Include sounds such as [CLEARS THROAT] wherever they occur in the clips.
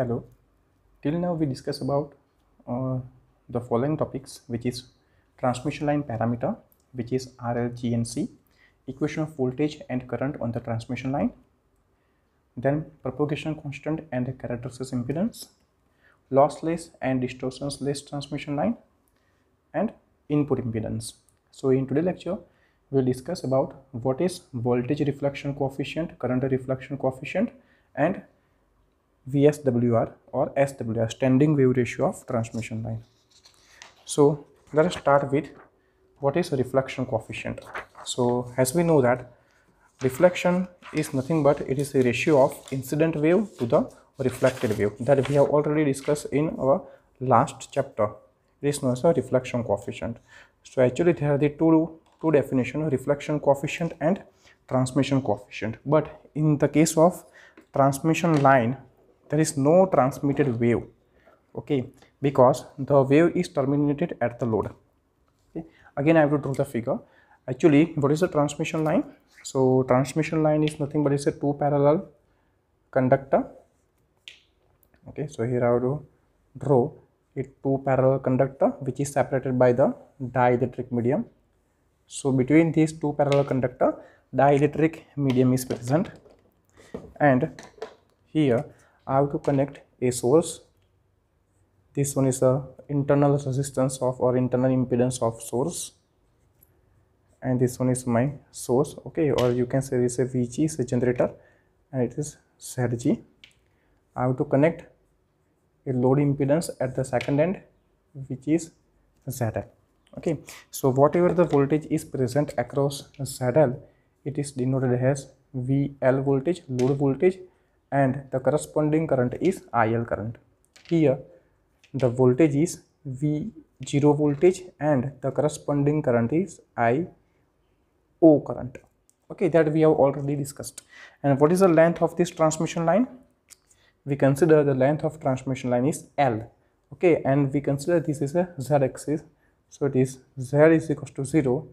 hello till now we discuss about uh, the following topics which is transmission line parameter which is RLGNC equation of voltage and current on the transmission line then propagation constant and characteristic impedance lossless and distortionless transmission line and input impedance so in today's lecture we'll discuss about what is voltage reflection coefficient current reflection coefficient and VSWR or SWR standing wave ratio of transmission line. So let us start with what is reflection coefficient. So as we know that reflection is nothing but it is a ratio of incident wave to the reflected wave that we have already discussed in our last chapter. It is known as a reflection coefficient. So actually there are the two, two definitions reflection coefficient and transmission coefficient. But in the case of transmission line there is no transmitted wave okay because the wave is terminated at the load okay. again i have to draw the figure actually what is the transmission line so transmission line is nothing but it's a two parallel conductor okay so here i have to draw a two parallel conductor which is separated by the dielectric medium so between these two parallel conductor dielectric medium is present and here I have to connect a source this one is the internal resistance of or internal impedance of source and this one is my source okay or you can say this is a VG is a generator and it is ZG I have to connect a load impedance at the second end which is ZL okay so whatever the voltage is present across ZL it is denoted as VL voltage load voltage and the corresponding current is IL current. Here the voltage is V0 voltage and the corresponding current is IO current. Okay, that we have already discussed. And what is the length of this transmission line? We consider the length of transmission line is L. Okay, and we consider this is a Z axis. So it is Z is equals to 0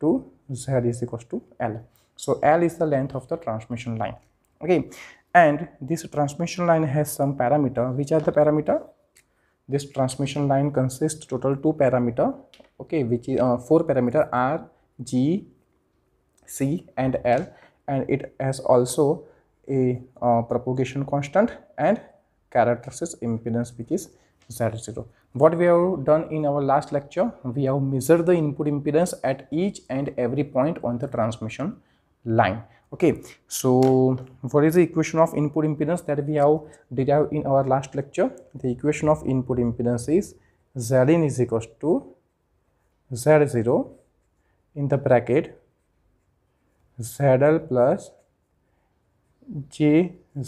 to Z is equals to L. So L is the length of the transmission line. Okay, and this transmission line has some parameter which are the parameter this transmission line consists total two parameter okay which is uh, four parameter r g c and l and it has also a uh, propagation constant and characteristics impedance which is z0 what we have done in our last lecture we have measured the input impedance at each and every point on the transmission line okay so what is the equation of input impedance that we have derived in our last lecture the equation of input impedance is in is equals to z0 in the bracket zl plus j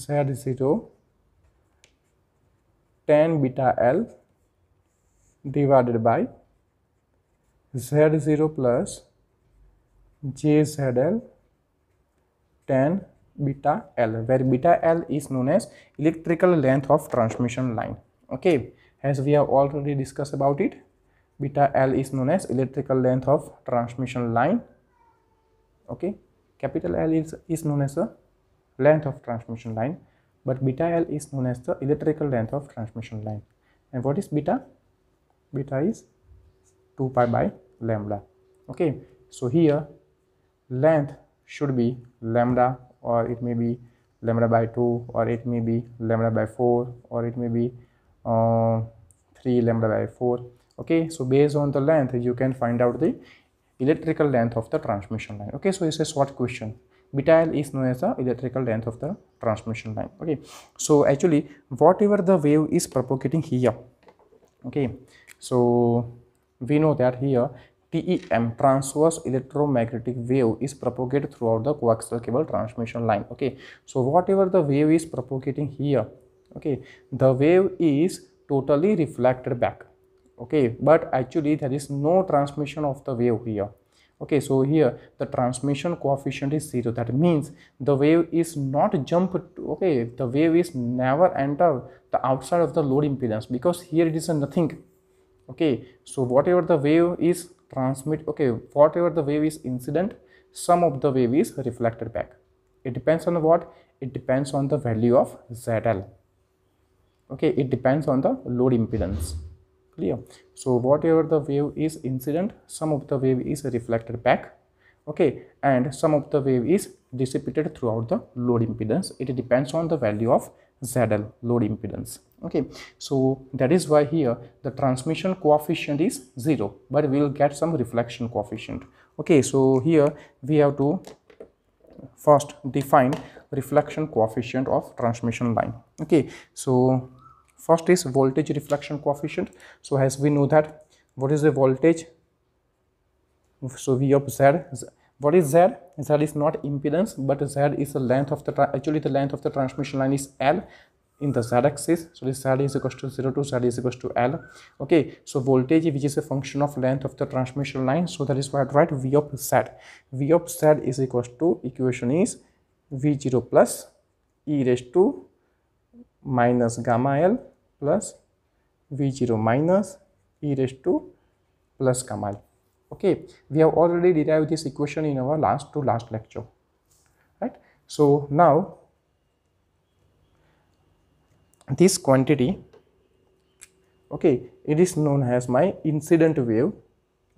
z0 tan beta l divided by z0 plus j zl tan beta L where beta L is known as electrical length of transmission line okay as we have already discussed about it beta L is known as electrical length of transmission line okay capital L is, is known as the length of transmission line but beta L is known as the electrical length of transmission line and what is beta beta is 2 pi by lambda okay so here length should be lambda or it may be lambda by 2 or it may be lambda by 4 or it may be uh, 3 lambda by 4 okay so based on the length you can find out the electrical length of the transmission line okay so it's a short question beta l is known as the electrical length of the transmission line okay so actually whatever the wave is propagating here okay so we know that here TEM transverse electromagnetic wave is propagated throughout the coaxial cable transmission line okay so whatever the wave is propagating here okay the wave is totally reflected back okay but actually there is no transmission of the wave here okay so here the transmission coefficient is zero that means the wave is not jump okay the wave is never enter the outside of the load impedance because here it is nothing okay so whatever the wave is transmit okay whatever the wave is incident some of the wave is reflected back it depends on what it depends on the value of zl okay it depends on the load impedance clear so whatever the wave is incident some of the wave is reflected back okay and some of the wave is dissipated throughout the load impedance it depends on the value of ZL load impedance okay so that is why here the transmission coefficient is zero but we will get some reflection coefficient okay so here we have to first define reflection coefficient of transmission line okay so first is voltage reflection coefficient so as we know that what is the voltage so we observe what is Z? Z is not impedance, but Z is the length of the, actually the length of the transmission line is L in the Z axis. So this Z is equal to 0 to Z is equal to L. Okay, so voltage which is a function of length of the transmission line. So that is why I write V of Z. V of Z is equal to equation is V0 plus e raised to minus gamma L plus V0 minus e raised to plus gamma L okay we have already derived this equation in our last to last lecture right so now this quantity okay it is known as my incident wave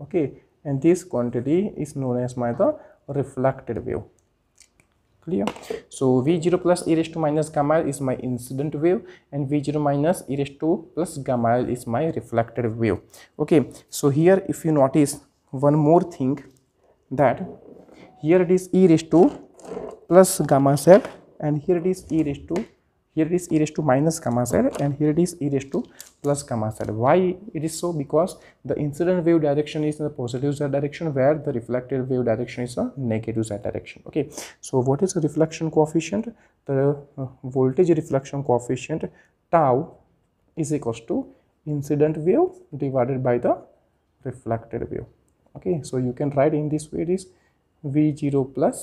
okay and this quantity is known as my the reflected wave clear so v0 plus e raised to minus gamma is my incident wave and v0 minus e raised to plus gamma is my reflected wave okay so here if you notice one more thing that here it is e raised to plus gamma z and here it is e raised to here it is e raised to minus gamma z and here it is e raised to plus gamma z why it is so because the incident wave direction is in the positive z direction where the reflected wave direction is a negative z direction okay so what is the reflection coefficient the uh, voltage reflection coefficient tau is equals to incident wave divided by the reflected wave okay so you can write in this way it is v0 plus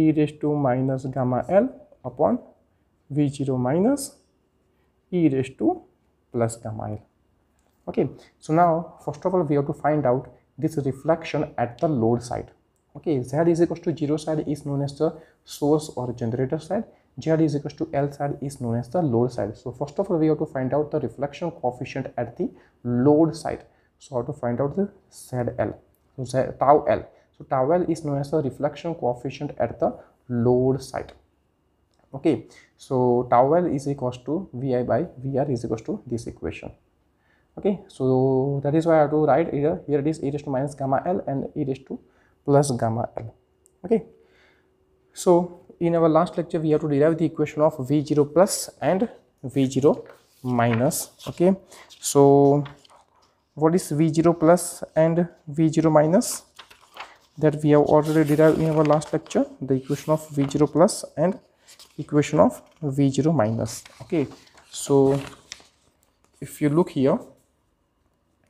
e raised to minus gamma l upon v0 minus e raised to plus gamma l okay so now first of all we have to find out this reflection at the load side okay z is equals to 0 side is known as the source or generator side z is equals to l side is known as the load side so first of all we have to find out the reflection coefficient at the load side so how to find out the ZL? So tau L. So tau L is known as the reflection coefficient at the load site. Okay, so tau L is equals to Vi by Vr is equals to this equation. Okay, so that is why I have to write here, here it is e raised to minus gamma L and e raised to plus gamma L. Okay, so in our last lecture we have to derive the equation of V0 plus and V0 minus. Okay, so what is v0 plus and v0 minus that we have already derived in our last lecture the equation of v0 plus and equation of v0 minus okay so if you look here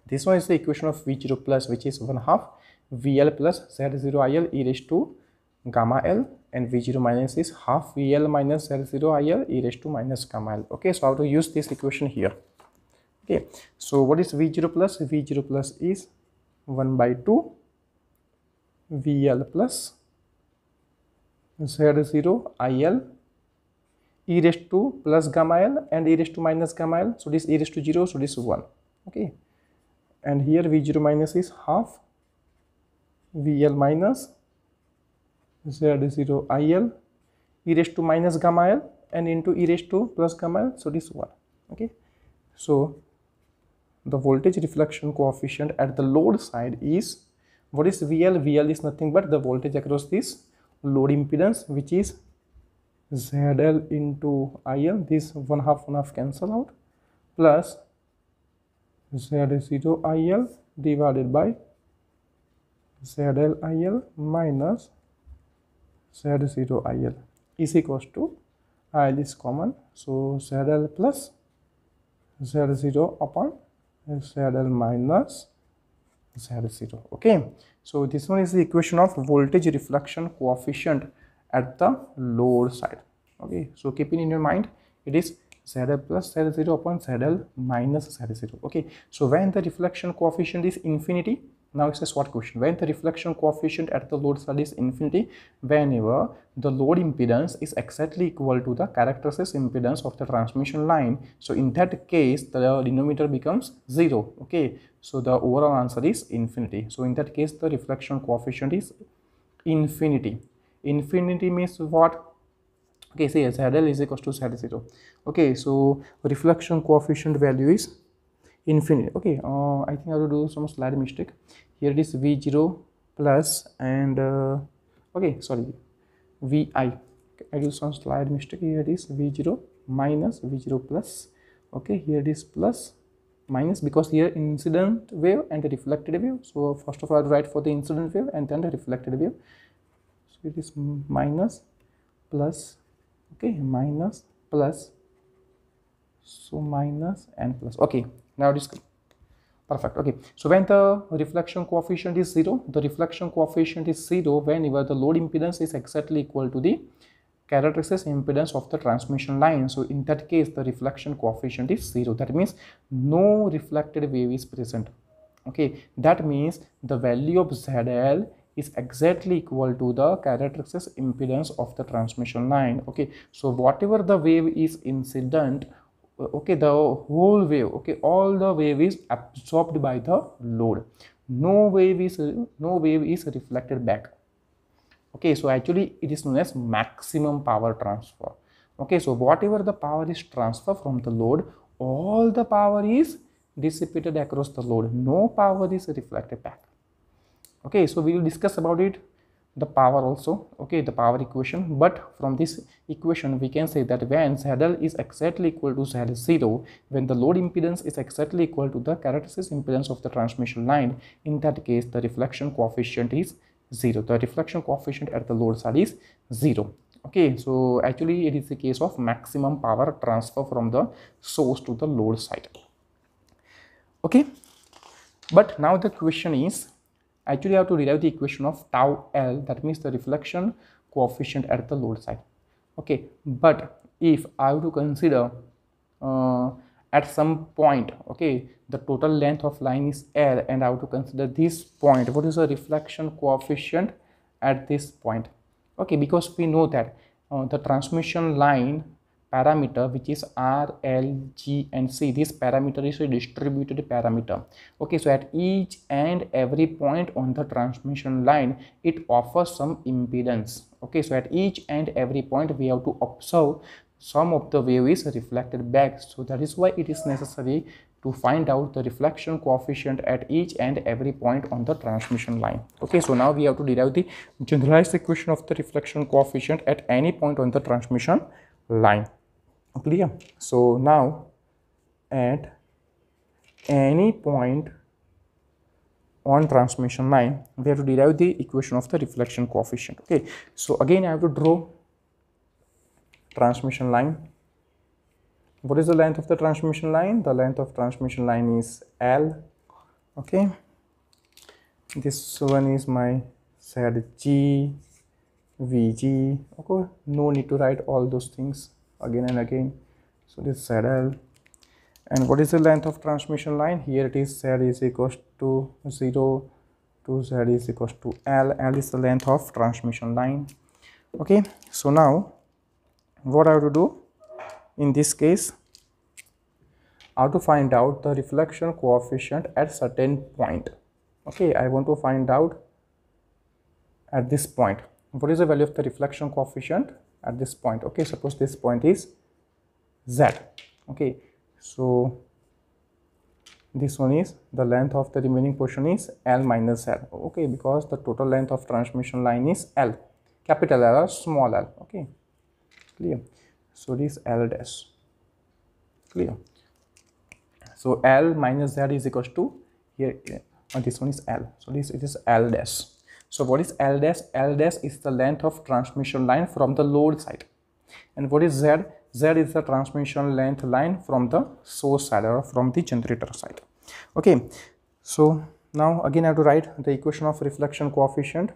this one is the equation of v0 plus which is 1 half vl plus z0 il e raised to gamma l and v0 minus is half vl minus z0 il e raised to minus gamma l okay so I have to use this equation here okay so what is v0 plus v0 plus is 1 by 2 vl plus z0 il e raised to plus gamma l and e raised to minus gamma l so this e raised to 0 so this 1 okay and here v0 minus is half vl minus z0 il e raised to minus gamma l and into e raised to plus gamma l so this 1 okay so the voltage reflection coefficient at the load side is what is VL? VL is nothing but the voltage across this load impedance which is ZL into IL this one half one half cancel out plus Z0 IL divided by ZL IL minus Z0 IL is equals to IL is common so ZL plus Z0 upon ZL minus Z0 okay so this one is the equation of voltage reflection coefficient at the load side okay so keeping in your mind it is ZL plus Z0 upon ZL minus Z0 okay so when the reflection coefficient is infinity now it says what question? When the reflection coefficient at the load cell is infinity, whenever the load impedance is exactly equal to the characteristic impedance of the transmission line. So in that case, the denominator becomes zero. Okay. So the overall answer is infinity. So in that case, the reflection coefficient is infinity. Infinity means what? Okay, say ZL is equal to Z0. Okay, so reflection coefficient value is infinity okay uh, i think i will do some slide mistake here it is v0 plus and uh, okay sorry vi okay, i do some slide mistake here it is v0 minus v0 plus okay here it is plus minus because here incident wave and the reflected wave so first of all I'll write for the incident wave and then the reflected wave so it is minus plus okay minus plus so minus and plus okay now it is perfect okay so when the reflection coefficient is zero the reflection coefficient is zero whenever the load impedance is exactly equal to the characteristic impedance of the transmission line so in that case the reflection coefficient is zero that means no reflected wave is present okay that means the value of zl is exactly equal to the characteristic impedance of the transmission line okay so whatever the wave is incident okay the whole wave okay all the wave is absorbed by the load no wave is no wave is reflected back okay so actually it is known as maximum power transfer okay so whatever the power is transferred from the load all the power is dissipated across the load no power is reflected back okay so we will discuss about it the power also okay the power equation but from this equation we can say that when ZL is exactly equal to Z0 when the load impedance is exactly equal to the characteristic impedance of the transmission line in that case the reflection coefficient is 0 the reflection coefficient at the load side is 0 okay so actually it is a case of maximum power transfer from the source to the load side okay but now the question is actually I have to derive the equation of tau L that means the reflection coefficient at the load side okay but if I have to consider uh, at some point okay the total length of line is L and I have to consider this point what is the reflection coefficient at this point okay because we know that uh, the transmission line parameter which is r l g and c this parameter is a distributed parameter okay so at each and every point on the transmission line it offers some impedance okay so at each and every point we have to observe some of the wave is reflected back so that is why it is necessary to find out the reflection coefficient at each and every point on the transmission line. Okay, so now we have to derive the generalized equation of the reflection coefficient at any point on the transmission line clear so now at any point on transmission line we have to derive the equation of the reflection coefficient okay so again i have to draw transmission line what is the length of the transmission line the length of transmission line is l okay this one is my said g vg okay no need to write all those things again and again so this ZL and what is the length of transmission line here it is Z is equals to 0 to Z is equals to L L is the length of transmission line okay so now what I have to do in this case I have to find out the reflection coefficient at certain point okay I want to find out at this point what is the value of the reflection coefficient at this point okay suppose this point is z okay so this one is the length of the remaining portion is l minus l okay because the total length of transmission line is l capital l or small l okay clear so this l dash clear so l minus z is equals to here And uh, this one is l so this it is l dash so what is L dash? L dash is the length of transmission line from the load side. And what is Z? Z is the transmission length line from the source side or from the generator side. Okay, so now again I have to write the equation of reflection coefficient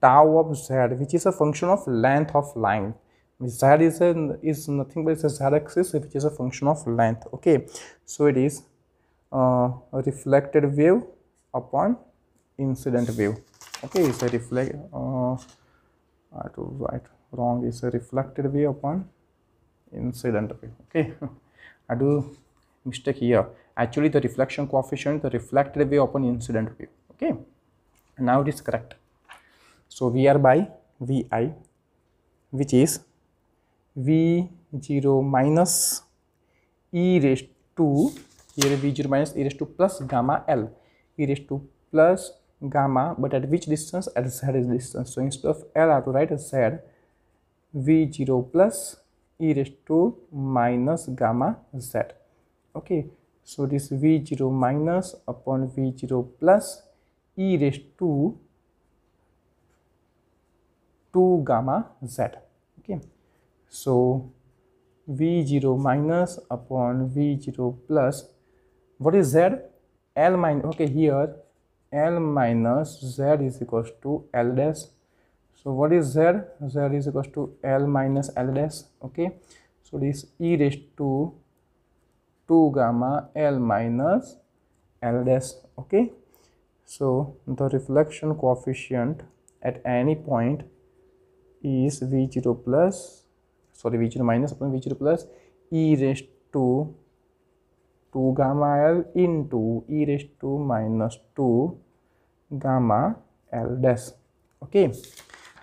tau of Z which is a function of length of line. Z is, a, is nothing but it's Z axis which is a function of length. Okay, so it is uh, reflected wave upon incident wave okay is a reflect uh, I to write wrong is a reflected wave upon incident wave okay [LAUGHS] I do mistake here actually the reflection coefficient the reflected wave upon incident wave okay now it is correct so we are by vi which is v0 minus e raised to here v0 minus e raised to plus gamma l e raised to plus gamma but at which distance at z is distance so instead of l i have to write as z v0 plus e raised to minus gamma z okay so this v0 minus upon v0 plus e raised to 2 gamma z okay so v0 minus upon v0 plus what is z l minus okay here L minus Z is equals to L dash. So what is Z? Z is equals to L minus L dash. Okay. So this e raised to 2 gamma L minus L dash. Okay. So the reflection coefficient at any point is V0 plus sorry V0 minus upon V0 plus e raised to two gamma L into e raise to minus two gamma L dash okay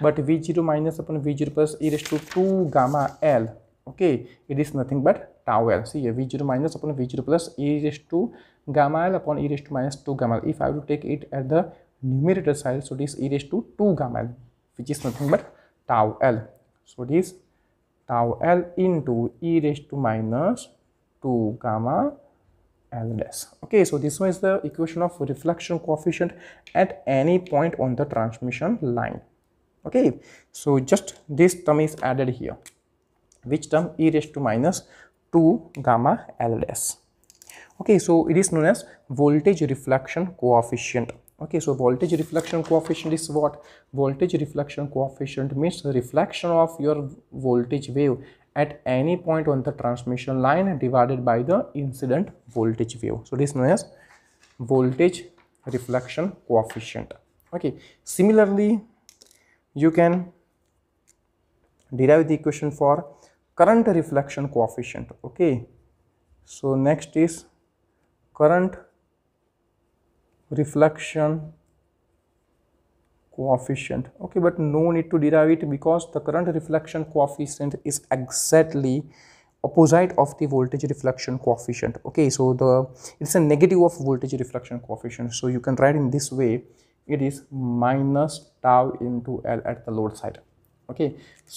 but v zero minus upon v zero plus e raised to two gamma l. Okay, it is nothing but tau l. See here, v zero minus upon v zero plus e raised to gamma l upon e raised to minus two gamma l. If I have to take it at the numerator side, so it is e raised to two gamma l, which is nothing but tau l. So it is tau l into e raised to minus two gamma and less okay so this one is the equation of reflection coefficient at any point on the transmission line okay so just this term is added here which term e raised to minus 2 gamma Ls. okay so it is known as voltage reflection coefficient okay so voltage reflection coefficient is what voltage reflection coefficient means the reflection of your voltage wave at any point on the transmission line divided by the incident voltage wave. So, this is known as voltage reflection coefficient. Okay. Similarly, you can derive the equation for current reflection coefficient. Okay. So, next is current reflection coefficient okay but no need to derive it because the current reflection coefficient is exactly opposite of the voltage reflection coefficient okay so the it's a negative of voltage reflection coefficient so you can write in this way it is minus tau into L at the load side okay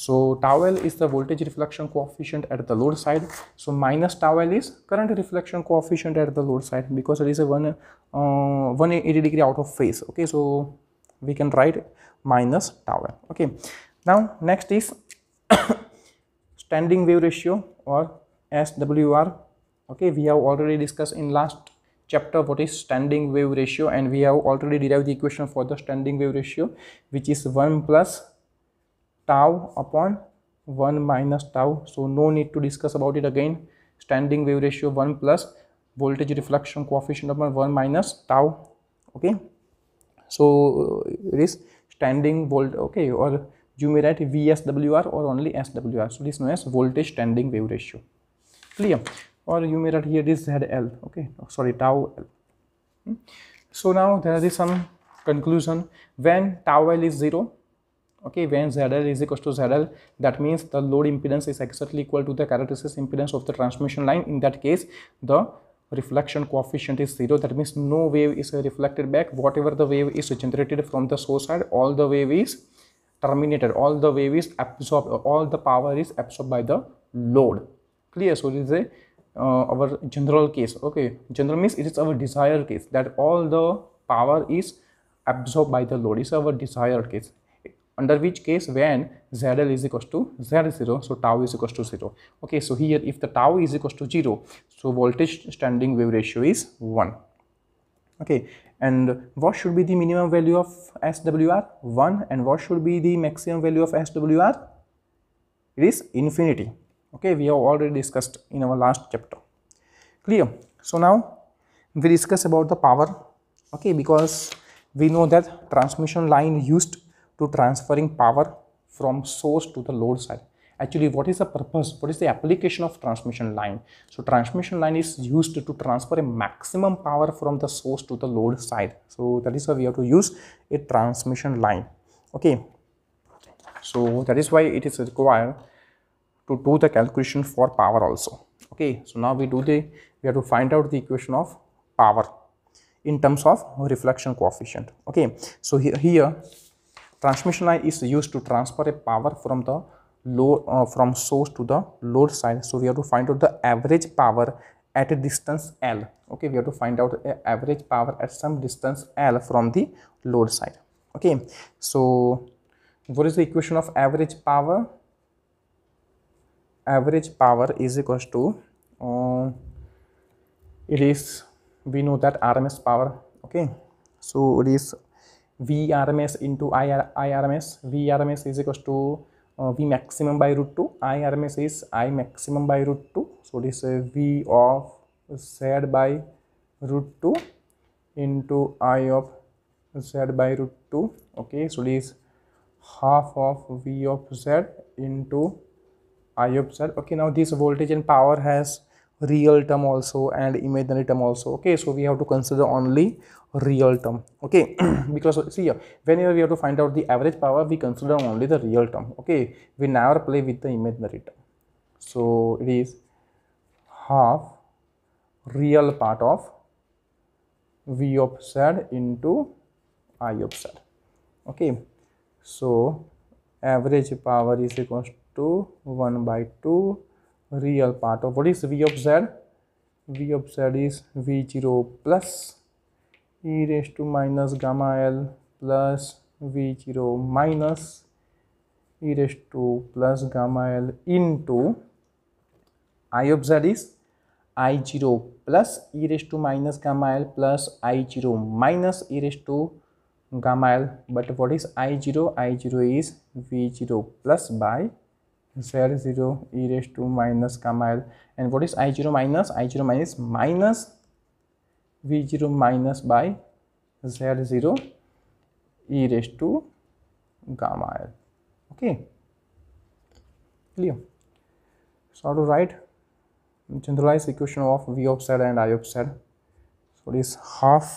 so tau L is the voltage reflection coefficient at the load side so minus tau L is current reflection coefficient at the load side because it is a one uh, 180 degree out of phase okay so we can write minus tau n okay now next is [COUGHS] standing wave ratio or swr okay we have already discussed in last chapter what is standing wave ratio and we have already derived the equation for the standing wave ratio which is 1 plus tau upon 1 minus tau so no need to discuss about it again standing wave ratio 1 plus voltage reflection coefficient upon 1 minus tau okay so it uh, is standing volt, okay, or you may write VSWR or only SWR. So it is known as voltage standing wave ratio. Clear? Or you may write here this ZL, okay, oh, sorry, tau L. Hmm? So now there is some conclusion when tau L is 0, okay when zl is equal to zl that means the load impedance is exactly equal to the characteristic impedance of the transmission line in that case the reflection coefficient is zero that means no wave is reflected back whatever the wave is generated from the source side all the wave is terminated all the wave is absorbed all the power is absorbed by the load clear so this is a uh, our general case okay general means it is our desired case that all the power is absorbed by the load is our desired case under which case when ZL is equal to Z0, so tau is equal to 0. Okay, so here if the tau is equal to 0, so voltage standing wave ratio is 1. Okay, and what should be the minimum value of SWR? 1 and what should be the maximum value of SWR? It is infinity. Okay, we have already discussed in our last chapter. Clear? So now we discuss about the power okay because we know that transmission line used to transferring power from source to the load side actually what is the purpose what is the application of transmission line so transmission line is used to transfer a maximum power from the source to the load side so that is why we have to use a transmission line okay so that is why it is required to do the calculation for power also okay so now we do the we have to find out the equation of power in terms of reflection coefficient okay so here, here transmission line is used to transfer a power from the load uh, from source to the load side so we have to find out the average power at a distance l okay we have to find out the average power at some distance l from the load side okay so what is the equation of average power average power is equals to uh, it is we know that rms power okay so it is VRMS into IR, IRMS. VRMS is equals to uh, V maximum by root 2. IRMS is I maximum by root 2. So this is V of Z by root 2 into I of Z by root 2. Okay, so this half of V of Z into I of Z. Okay, now this voltage and power has real term also and imaginary term also okay so we have to consider only real term okay [CLEARS THROAT] because see here whenever we have to find out the average power we consider only the real term okay we never play with the imaginary term so it is half real part of v of z into i of z okay so average power is equals to 1 by 2 real part of what is v of z v of z is v0 plus e raised to minus gamma L plus V0 minus e raised to plus gamma L into I of Z is I0 plus e raised to minus gamma L plus I0 minus e raised to gamma L but what is I0? I0 is V0 plus by Z0 e raised to minus gamma L and what is I0 minus? I0 minus minus v0 minus by z0 e raised to gamma l okay clear so how to write generalized equation of v of z and i of z so this half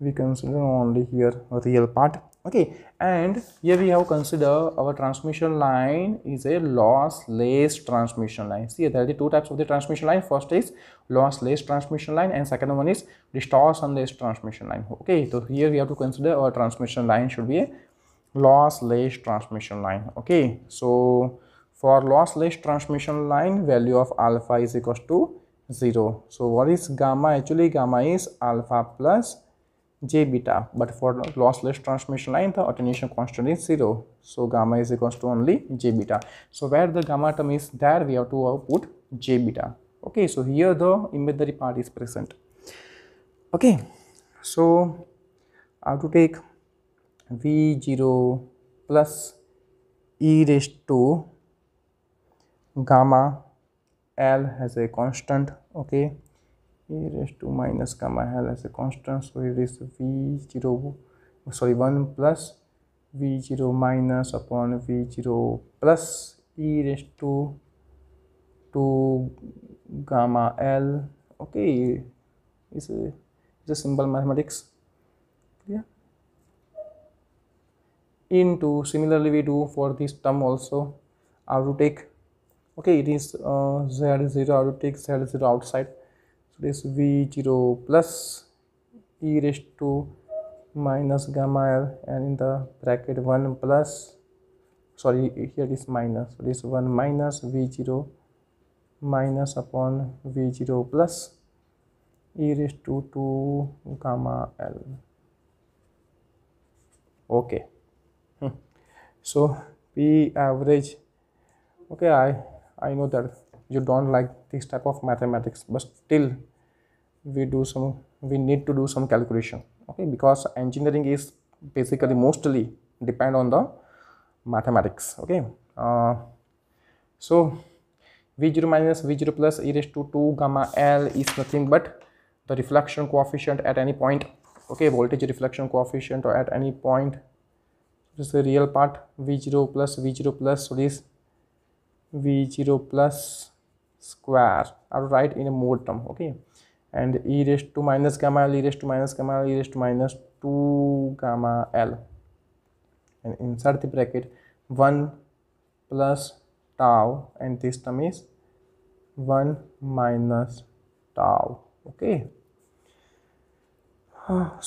we consider only here real part okay and here we have consider our transmission line is a lossless transmission line see there are the two types of the transmission line first is lossless transmission line and second one is distortionless transmission line okay so here we have to consider our transmission line should be a lossless transmission line okay so for lossless transmission line value of alpha is equals to 0 so what is gamma actually gamma is alpha plus j beta but for lossless transmission line the attenuation constant is zero so gamma is equals to only j beta so where the gamma term is there we have to output j beta okay so here the imaginary part is present okay so I have to take v0 plus e raised to gamma l as a constant okay a raise to minus gamma L as a constant so it is V zero sorry one plus V zero minus upon V zero plus e raise to two gamma l okay is a simple mathematics yeah. into similarly we do for this term also how to take okay it is uh, z0 how take z0 outside so this V0 plus e raised to minus gamma L and in the bracket 1 plus sorry here is minus so this 1 minus V0 minus upon V0 plus e raised to 2 gamma L okay hmm. so P average okay I I know that you don't like this type of mathematics but still we do some we need to do some calculation okay because engineering is basically mostly depend on the mathematics okay uh, so v0 minus v0 plus e raised to 2 gamma l is nothing but the reflection coefficient at any point okay voltage reflection coefficient or at any point this is the real part v0 plus v0 plus so this v0 plus square I will write in a mode term okay and e raised to minus gamma l e raised to minus gamma l e raised to minus 2 gamma l and insert the bracket 1 plus tau and this term is 1 minus tau okay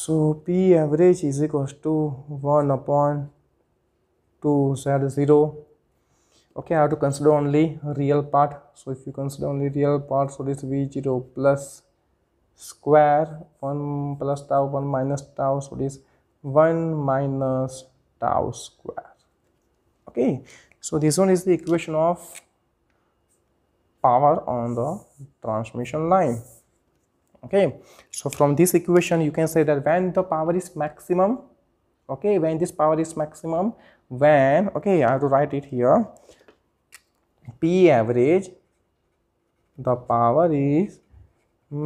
so p average is equals to 1 upon 2 z 0 okay i have to consider only real part so if you consider only real part so this v0 plus square 1 plus tau 1 minus tau so this 1 minus tau square okay so this one is the equation of power on the transmission line okay so from this equation you can say that when the power is maximum okay when this power is maximum when okay i have to write it here P average the power is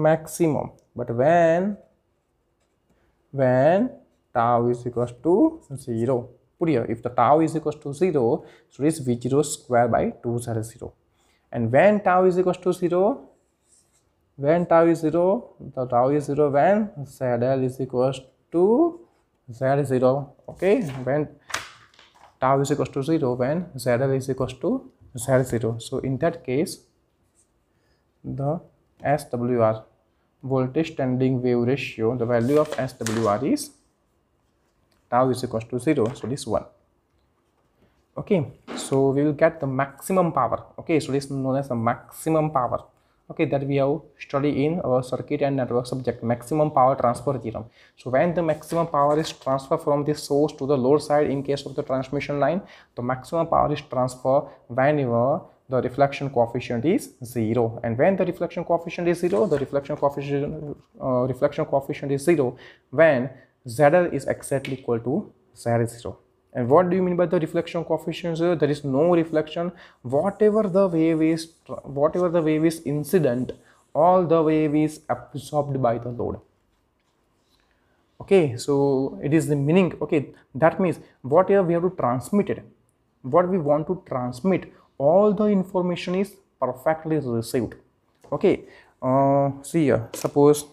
maximum but when when tau is equal to zero if the tau is equal to zero is V zero square by two zero zero and when tau is equal to zero when tau is zero the tau is zero when said L is equal to Z zero okay when tau is equal to zero when Z L is equal to had 0 so in that case the swr voltage standing wave ratio the value of swr is tau is equal to 0 so this one okay so we will get the maximum power okay so this is known as the maximum power okay that we have studied in our circuit and network subject maximum power transfer theorem so when the maximum power is transferred from the source to the load side in case of the transmission line the maximum power is transferred whenever the reflection coefficient is zero and when the reflection coefficient is zero the reflection coefficient uh, reflection coefficient is zero when zl is exactly equal to z is zero and what do you mean by the reflection coefficient uh, there is no reflection whatever the wave is whatever the wave is incident all the wave is absorbed by the load okay so it is the meaning okay that means whatever we have to transmit it what we want to transmit all the information is perfectly received okay uh, see here suppose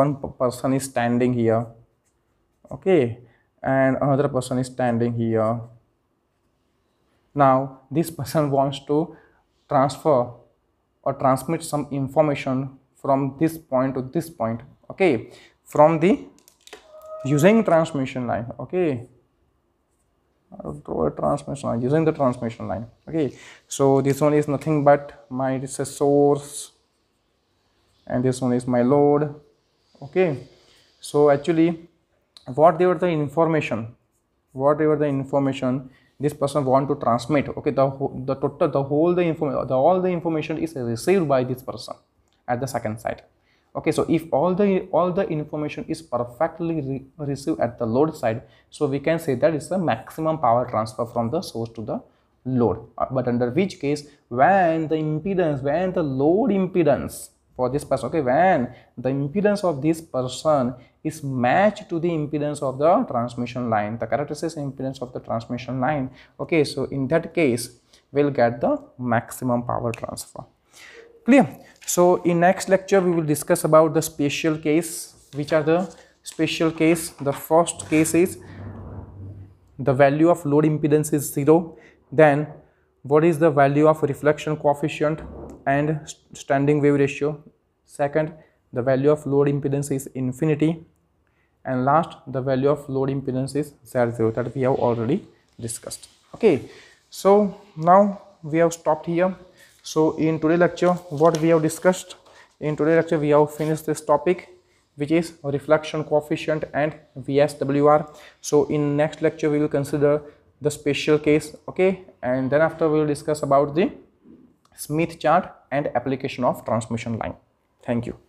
one person is standing here okay and another person is standing here now this person [LAUGHS] wants to transfer or transmit some information from this point to this point okay from the using transmission line okay I'll draw a transmission line using the transmission line okay so this one is nothing but my this is source and this one is my load okay so actually whatever the information whatever the information this person want to transmit okay the the total the whole the information the all the information is received by this person at the second site okay so if all the all the information is perfectly re received at the load side so we can say that it's the maximum power transfer from the source to the load uh, but under which case when the impedance when the load impedance for this person okay when the impedance of this person is matched to the impedance of the transmission line the characteristic impedance of the transmission line okay so in that case we'll get the maximum power transfer clear so in next lecture we will discuss about the special case which are the special case the first case is the value of load impedance is zero then what is the value of reflection coefficient and standing wave ratio. Second, the value of load impedance is infinity. And last, the value of load impedance is Z0 that we have already discussed. Okay, so now we have stopped here. So in today's lecture, what we have discussed in today's lecture, we have finished this topic which is reflection coefficient and VSWR. So in next lecture, we will consider the special case. Okay, and then after we will discuss about the Smith chart and application of transmission line. Thank you.